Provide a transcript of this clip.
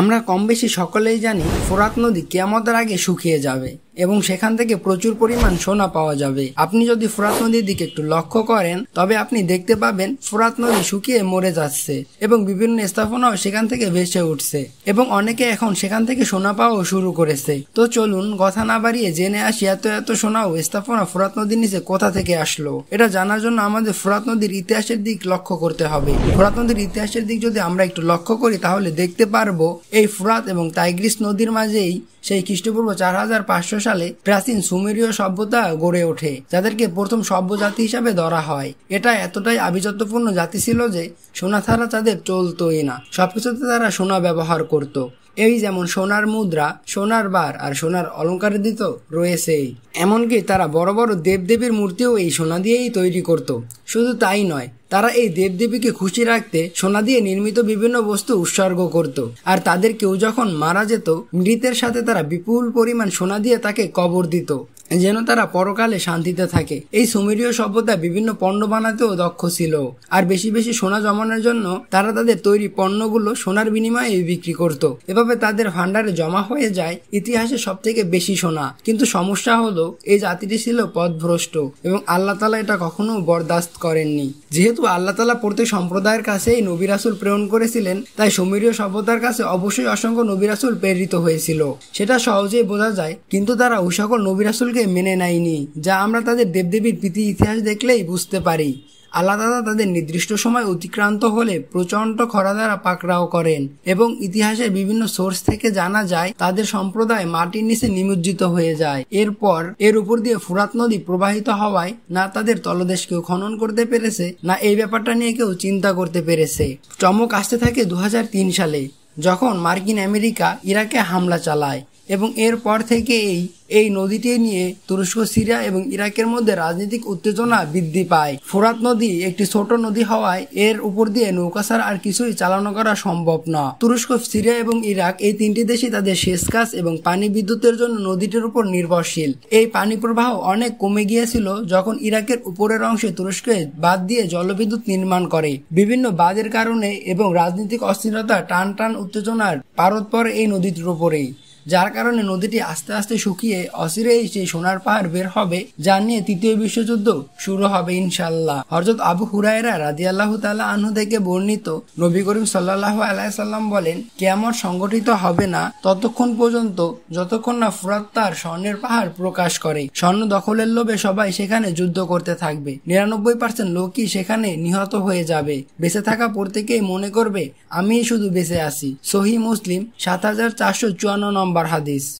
আমরা কমবেশি সকলেই জানি ফোরাত নদী কেয়ামতের আগে শুকিয়ে যাবে এবং সেখান থেকে প্রচুর পরিমাণ সোনা পাওয়া যাবে আপনি যদি ফোরাত নদীর দিকে একটু লক্ষ্য করেন তবে আপনি দেখতে পাবেন ফোরাত নদী শুকিয়ে মরে যাচ্ছে এবং বিভিন্ন স্থাপনাও সেখান থেকে ভেসে উঠছে এবং অনেকে এখন সেখান থেকে সোনা পাওয়াও শুরু করেছে তো চলুন কথা না বাড়িয়ে জেনে আসি এত এত সোনা ও স্থাপনা ফোরাত নদীর নিচে কোথা থেকে আসলো এটা জানার জন্য আমাদের ফোরাত নদীর ইতিহাসের দিক লক্ষ্য করতে হবে ফোরাত নদীর ইতিহাসের দিক যদি আমরা একটু লক্ষ্য করি তাহলে দেখতে পারবো এই ফোরাত এবং তাইগ্রিস নদীর মাঝেই সেই খ্রিস্টপূর্ব চার হাজার পাঁচশো সালে প্রাচীন সুমেরীয় সভ্যতা গড়ে ওঠে যাদেরকে প্রথম সভ্য জাতি হিসাবে ধরা হয় এটা এতটাই আভিজাত্যপূর্ণ জাতি ছিল যে সোনা ছাড়া তাদের চলতোই না সবকিছুতে তারা সোনা ব্যবহার করত এই যেমন সোনার মুদ্রা সোনার বার আর সোনার অলঙ্কার দিত রয়েছেই এমনকি তারা বড় বড় দেবদেবীর মূর্তিও এই সোনা দিয়েই তৈরি করত শুধু তাই নয় তারা এই দেবদেবীকে খুশি রাখতে সোনা দিয়ে নির্মিত বিভিন্ন বস্তু উৎসর্গ করত আর তাদের কেউ যখন মারা যেত মৃতের সাথে তারা বিপুল পরিমাণ সোনা দিয়ে তাকে কবর দিত যেন তারা পরকালে শান্তিতে থাকে এই সুমেরীয় সভ্যতা বিভিন্ন পণ্য বানাতেও দক্ষ ছিল আর বেশি বেশি সোনা জমানোর জন্য তারা তাদের তৈরি পণ্যগুলো সোনার বিনিময়ে বিক্রি করত এভাবে তাদের ভান্ডারে জমা হয়ে যায় ইতিহাসে সব থেকে বেশি সোনা কিন্তু সমস্যা হলো এই জাতিটি ছিল পথভ্রষ্ট এবং আল্লাহ তালা এটা কখনো বরদাস্ত করেননি যেহেতু যেহেতু আল্লাহ তালা প্রতি সম্প্রদায়ের কাছে এই নবী রাসুল প্রেরণ করেছিলেন তাই সুমেরীয় সভ্যতার কাছে অবশ্যই অসংখ্য নবী রাসুল প্রেরিত হয়েছিল সেটা সহজেই বোঝা যায় কিন্তু তারা ওই সকল নবী রাসুলকে মেনে নেয়নি যা আমরা তাদের দেবদেবীর প্রীতি ইতিহাস দেখলেই বুঝতে পারি আলাদা তাদের নির্দিষ্ট সময় অতিক্রান্ত হলে প্রচণ্ড খরা দ্বারা পাকড়াও করেন এবং ইতিহাসের বিভিন্ন সোর্স থেকে জানা যায় তাদের সম্প্রদায় মাটির নিচে নিমজ্জিত হয়ে যায় এরপর এর উপর দিয়ে ফুরাত নদী প্রবাহিত হওয়ায় না তাদের তলদেশ কেউ খনন করতে পেরেছে না এই ব্যাপারটা নিয়ে কেউ চিন্তা করতে পেরেছে চমক আসতে থাকে দু সালে যখন মার্কিন আমেরিকা ইরাকে হামলা চালায় এবং এরপর থেকে এই এই নদীটি নিয়ে তুরস্ক সিরিয়া এবং ইরাকের মধ্যে রাজনৈতিক উত্তেজনা বৃদ্ধি পায় ফোরাত নদী একটি ছোট নদী হওয়ায় এর উপর দিয়ে নৌকা ছাড়া আর কিছুই চালানো করা সম্ভব না তুরস্ক সিরিয়া এবং ইরাক এই তিনটি দেশই তাদের শেষ কাজ এবং পানি বিদ্যুতের জন্য নদীটির উপর নির্ভরশীল এই পানি প্রবাহ অনেক কমে গিয়েছিল যখন ইরাকের উপরের অংশে তুরস্কে বাদ দিয়ে জলবিদ্যুৎ নির্মাণ করে বিভিন্ন বাদের কারণে এবং রাজনৈতিক অস্থিরতা টান টান উত্তেজনার পারত পর এই নদীটির উপরেই যার কারণে নদীটি আস্তে আস্তে শুকিয়ে অচিরেই সেই সোনার পাহাড় বের হবে যা নিয়ে তৃতীয় বিশ্বযুদ্ধ শুরু হবে ইনশাল্লাহ হরজত আবু হুরায়রা রাজি আল্লাহ তালা আনহু থেকে বর্ণিত নবী করিম সাল্লাহ আলাইসাল্লাম বলেন কেমন সংগঠিত হবে না ততক্ষণ পর্যন্ত যতক্ষণ না ফুরাত তার স্বর্ণের পাহাড় প্রকাশ করে স্বর্ণ দখলের লোভে সবাই সেখানে যুদ্ধ করতে থাকবে নিরানব্বই পার্সেন্ট লোকই সেখানে নিহত হয়ে যাবে বেঁচে থাকা প্রত্যেকেই মনে করবে আমি শুধু বেঁচে আছি সহি মুসলিম সাত হাজার চারশো চুয়ান্ন নম্বর Ambar Hadith.